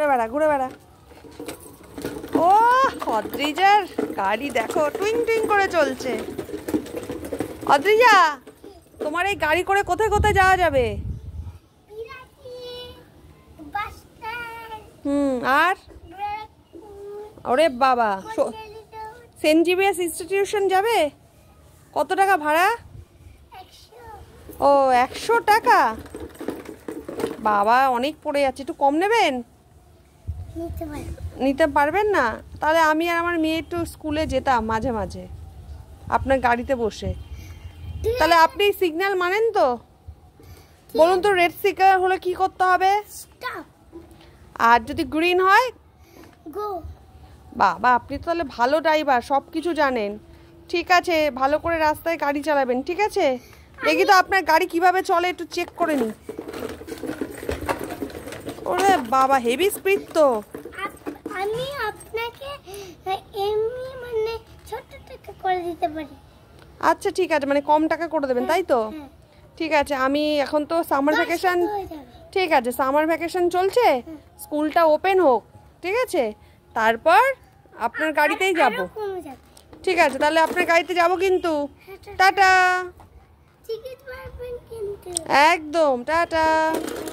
ঘুরে বেড়া ঘুরে বেড়া গাড়ি দেখো টুইং টুইং করে চলছে তোমার এই গাড়ি করে কোথায় কোথায় যাওয়া যাবে হুম আর ওরে বাবা ইনস্টিটিউশন যাবে কত টাকা ভাড়া ও একশো টাকা বাবা অনেক পড়ে যাচ্ছে একটু কম নেবেন নিতে পারবেন না তাহলে আমি আর আমার মেয়ে একটু স্কুলে যেতাম মাঝে মাঝে আপনার গাড়িতে বসে তাহলে আপনি সিগন্যাল মানেন তো বলুন তো রেড সিগন্যাল হলে কি করতে হবে আর যদি গ্রিন হয় বাবা আপনি তো তাহলে ভালো ড্রাইভার সব কিছু জানেন ঠিক আছে ভালো করে রাস্তায় গাড়ি চালাবেন ঠিক আছে দেখি তো আপনার গাড়ি কিভাবে চলে একটু চেক করে নি ওরে বাবা হেভি স্পিড তো আমি আপনাকে এমনি মানে ছোট টাকা করে দিতে পারি আচ্ছা ঠিক আছে মানে কম টাকা করে দেবেন হ্যাঁ, তাই তো হ্যাঁ। ঠিক আছে আমি এখন তো সামার ভ্যাকেশন ঠিক আছে সামার ভ্যাকেশন চলছে হ্যাঁ। স্কুলটা ওপেন হোক ঠিক আছে তারপর আপনার গাড়িতেই যাব ঠিক আছে তাহলে আপনার গাড়িতে যাব কিন্তু টাটা একদম টাটা